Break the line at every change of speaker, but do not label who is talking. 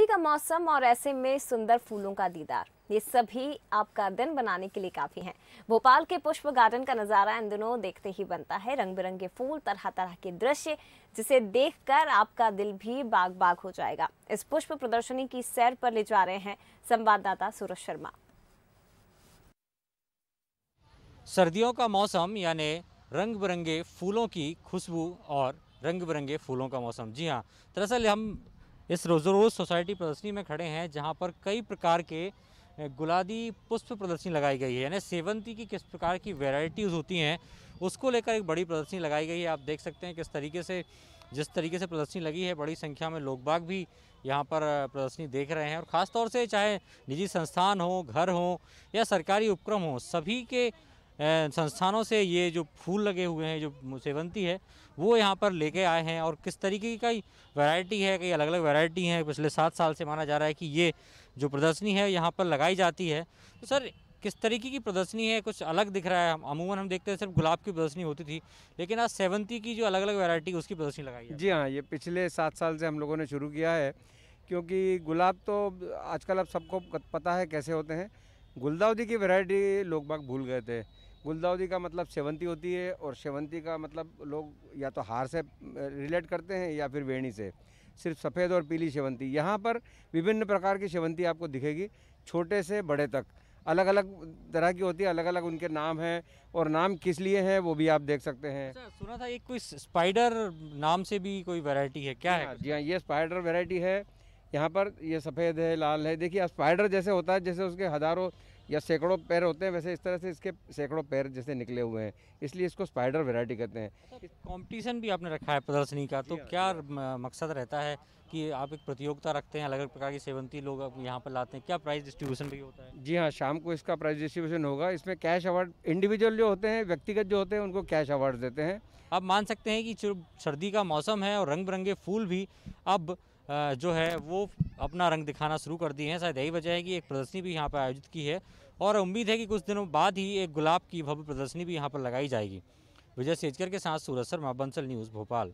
सर्दी का मौसम और ऐसे में सुंदर फूलों का दीदार ये सभी आपका दिन बनाने के लिए काफ़ी हैं भोपाल के पुष्प गार्डन का नज़ारा इन दिनों देखते ही बनता है रंग बिरंगे फूल तरह तरह के दृश्य जिसे देखकर आपका दिल भी बाग बाग हो जाएगा इस पुष्प प्रदर्शनी की सैर पर ले जा रहे हैं संवाददाता सूरज शर्मा
सर्दियों का मौसम यानी रंग बिरंगे फूलों की खुशबू और रंग बिरंगे फूलों का मौसम जी हाँ दरअसल हम इस रोज सोसाइटी प्रदर्शनी में खड़े हैं जहाँ पर कई प्रकार के गुलादी पुष्प प्रदर्शनी लगाई गई है यानी सेवंती की किस प्रकार की वेराइटीज़ होती हैं उसको लेकर एक बड़ी प्रदर्शनी लगाई गई है आप देख सकते हैं किस तरीके से जिस तरीके से प्रदर्शनी लगी है बड़ी संख्या में लोग बाग भी यहाँ पर प्रदर्शनी देख रहे हैं और ख़ासतौर से चाहे निजी संस्थान हो घर हो या सरकारी उपक्रम हो सभी के संस्थानों से ये जो फूल लगे हुए हैं जो सेवंती है वो यहाँ पर लेके आए हैं और किस तरीके की कई वैरायटी है कई अलग अलग वैरायटी हैं पिछले सात साल से माना जा रहा है कि ये जो प्रदर्शनी है यहाँ पर लगाई जाती है तो सर किस तरीके की प्रदर्शनी है कुछ अलग दिख रहा है अमूमन हम देखते हैं सिर्फ गुलाब की प्रदर्शनी होती थी लेकिन आज सेवंती की जो
अलग अलग वैरायटी उसकी प्रदर्शनी लगाई है जी हाँ ये पिछले सात साल से हम लोगों ने शुरू किया है क्योंकि गुलाब तो आजकल अब सबको पता है कैसे होते हैं गुलदाउदी की वैरायटी लोग बाग भूल गए थे गुलदाउदी का मतलब सेवंती होती है और सेवंती का मतलब लोग या तो हार से रिलेट करते हैं या फिर वेणी से सिर्फ सफ़ेद और पीली सेवंती यहाँ पर विभिन्न प्रकार की सेवंती आपको दिखेगी छोटे से बड़े तक अलग अलग तरह की होती है अलग अलग उनके नाम हैं और नाम किस लिए हैं वो भी आप देख सकते हैं अच्छा,
सुना था एक कोई
स्पाइडर नाम से भी कोई वैरायटी है क्या है हाँ, जी हाँ ये स्पाइडर वैरायटी है यहाँ पर ये सफ़ेद है लाल है देखिए स्पाइडर जैसे होता है जैसे उसके हज़ारों या सैकड़ों पैर होते हैं वैसे इस तरह से इसके सैकड़ों पैर जैसे निकले हुए हैं इसलिए इसको स्पाइडर वेराइटी कहते हैं
कंपटीशन भी आपने रखा है प्रदर्शनी का तो हाँ। क्या मकसद रहता है कि आप एक प्रतियोगिता रखते हैं अलग अलग प्रकार की सेवंती लोग यहाँ पर लाते हैं क्या प्राइस डिस्ट्रीब्यूशन भी होता
है जी हाँ शाम को इसका प्राइस डिस्ट्रीब्यूशन होगा इसमें कैश अवार्ड इंडिविजुअल जो होते हैं व्यक्तिगत जो होते हैं उनको कैश अवार्ड देते हैं आप मान सकते
हैं कि सर्दी का मौसम है और रंग बिरंगे फूल भी अब जो है वो अपना रंग दिखाना शुरू कर दिए हैं शायद यही वजह है कि एक प्रदर्शनी भी यहाँ पर आयोजित की है और उम्मीद है कि कुछ दिनों बाद ही एक गुलाब की भव्य प्रदर्शनी भी यहाँ पर लगाई जाएगी विजय सेजकर के साथ सूरज शर्मा बंसल न्यूज़ भोपाल